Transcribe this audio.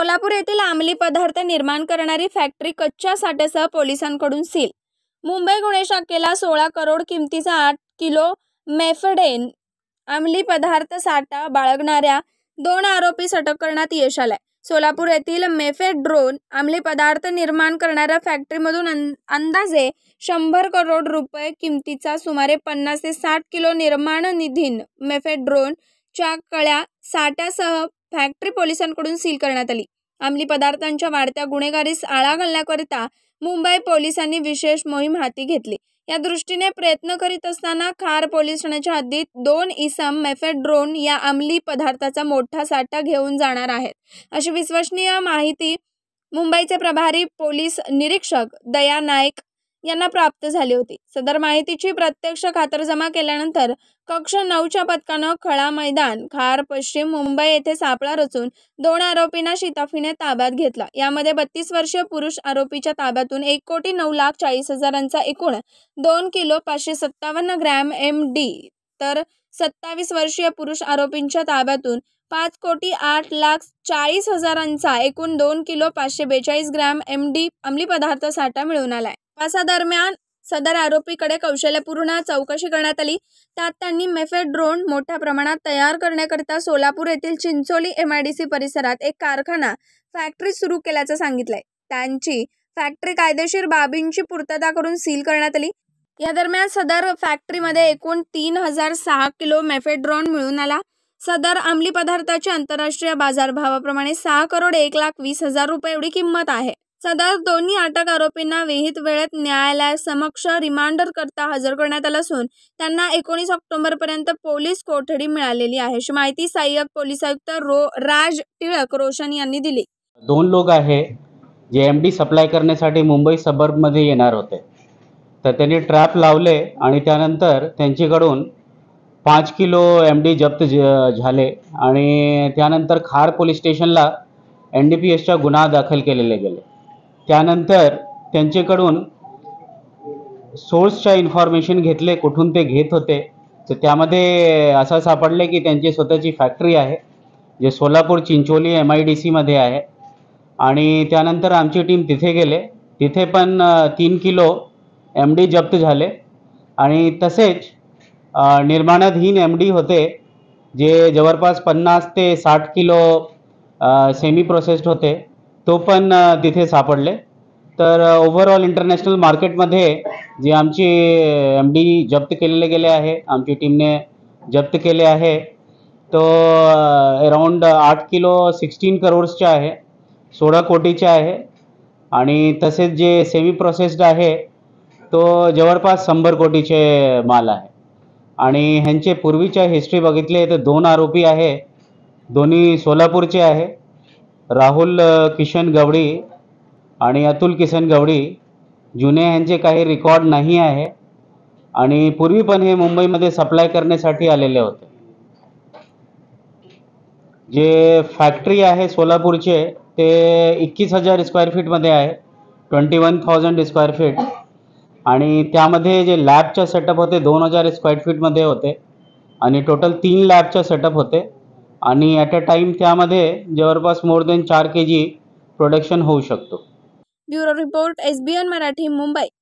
सोलापूर येथील अंमली पदार्थ निर्माण करणारी फॅक्टरी कच्च्या साठ्यासह पोलिसांकडून सील मुंबई गुन्हे शाखेला सोळा करोड किमतीचा आठ किलो मेफडेन अंमली पदार्थ साठा बाळगणाऱ्या दोन आरोपी अटक करण्यात यश आलाय सोलापूर येथील मेफेड्रोन अंमली पदार्थ निर्माण करणाऱ्या फॅक्टरीमधून अंदाजे शंभर करोड रुपये किमतीचा सुमारे पन्नास ते साठ किलो निर्माण निधीन मेफेड्रोनच्या कळ्या साठ्यासह फॅक्टरी पोलिसांकडून सील करण्यात आली अंमली पदार्थांच्या वाढत्या गुन्हेगारीस आळा घालण्याकरिता मुंबई पोलिसांनी विशेष मोहीम हाती घेतली या दृष्टीने प्रयत्न करीत असताना खार पोलीस ठाण्याच्या हद्दीत दोन इसम मेफेड्रोन या अंमली पदार्थाचा मोठा साठा घेऊन जाणार आहेत अशी विश्वसनीय माहिती मुंबईचे प्रभारी पोलीस निरीक्षक दया नाईक यांना प्राप्त झाली होती सदर माहितीची प्रत्यक्ष खातरजमा केल्यानंतर कक्ष नऊच्या पथकानं खळा मैदान खार पश्चिम मुंबई येथे सापळा रचून दोन आरोपींना शिताफीने ताब्यात घेतला यामध्ये बत्तीस वर्षीय पुरुष आरोपीच्या ताब्यातून एक कोटी नऊ लाख चाळीस हजारांचा एकूण दोन किलो पाचशे सत्तावन्न ग्रॅम एम डी तर सत्तावीस वर्षीय पुरुष आरोपींच्या ताब्यातून पाच कोटी आठ लाख चाळीस हजारांचा एकूण दोन किलो पाचशे बेचाळीस ग्रॅम एम डी अंमली पदार्थ साठा मिळून आलाय दरम्यान सदर आरोपीकडे कौशल्यपूर्ण चौकशी करण्यात आली त्यात त्यांनी मेफेड्रोन ड्रोन मोठ्या प्रमाणात तयार करण्याकरिता सोलापूर येथील Chincholi M I D C परिसरात एक कारखाना फॅक्टरी सुरू केल्याचं सांगितलंय त्यांची फॅक्टरी कायदेशीर बाबींची पूर्तता करून सील करण्यात आली या दरम्यान सदर फॅक्टरीमध्ये एकूण तीन हजार सहा किलो मेफेड्रॉन मिळून आला सदर अंमली पदार्थाची आंतरराष्ट्रीय बाजारभावाप्रमाणे सहा करोड एक लाख वीस हजार रुपये एवढी किंमत आहे सदर दोन्ही अटक आरोपींना विहित वेळेत न्यायालयासमक्ष रिमांडर करता हजर करण्यात आलं असून त्यांना एकोणीस पर्यंत पोलीस कोठडी मिळालेली आहे अशी माहिती सहाय्यक पोलीस आयुक्त रो राज टिळक रोशन यांनी दिली दोन लोक आहे जे एम डी सप्लाय करण्यासाठी मुंबई सबर्ब मध्ये येणार होते तर त्यांनी ट्रॅप लावले आणि त्यानंतर त्यांच्याकडून पाच किलो एम डी जप्त झाले आणि त्यानंतर खार पोलीस स्टेशनला एन डी पी एसच्या गुन्हा दाखल केलेले गेले त्यानंतर त्यांच्याकडून सोर्सच्या इन्फॉर्मेशन घेतले कुठून ते घेत होते तर त्यामध्ये असं सापडले की त्यांची स्वतःची फॅक्टरी आहे जे Solapur Chincholi M I D सीमध्ये आहे आणि त्यानंतर आमची टीम तिथे गेले तिथे पण तीन किलो एम डी जप्त झाले आणि तसेच निर्माणाधीन एम डी होते जे जवळपास पन्नास ते साठ किलो सेमी प्रोसेस्ड होते तो पण तिथे सापडले तर ओव्हरऑल इंटरनॅशनल मार्केटमध्ये जे आमची एम डी जप्त केलेले गेले आहे आमची टीमने जप्त केले आहे तो अराऊंड आठ किलो सिक्स्टीन करोड्सचे आहे सोळा कोटीचे आहे आणि तसेच जे सेमी प्रोसेस्ड आहे तो जवळपास शंभर कोटीचे माल आहे आणि ह्यांचे पूर्वीच्या हिस्ट्री बघितले तर दोन आरोपी आहे दोन्ही सोलापूरचे आहे राहुल किशन गवडी आणि अतुल किशन गवडी जुने यांचे काही रेकॉर्ड नाही आहे आणि पूर्वी पण हे मुंबईमध्ये सप्लाय करण्यासाठी आलेले होते जे फॅक्टरी आहे सोलापूरचे ते एकवीस हजार स्क्वेअर फीटमध्ये आहे twenty one thousand square feet आणि त्यामध्ये जे लॅबच्या सेटअप होते दोन हजार स्क्वेअर फीटमध्ये होते आणि टोटल तीन लॅबच्या सेटअप होते आणि ॲट अ टाईम त्यामध्ये जवळपास मोर देन चार के जी प्रोडक्शन होऊ शकतो bureau report S B N Marathi Mumbai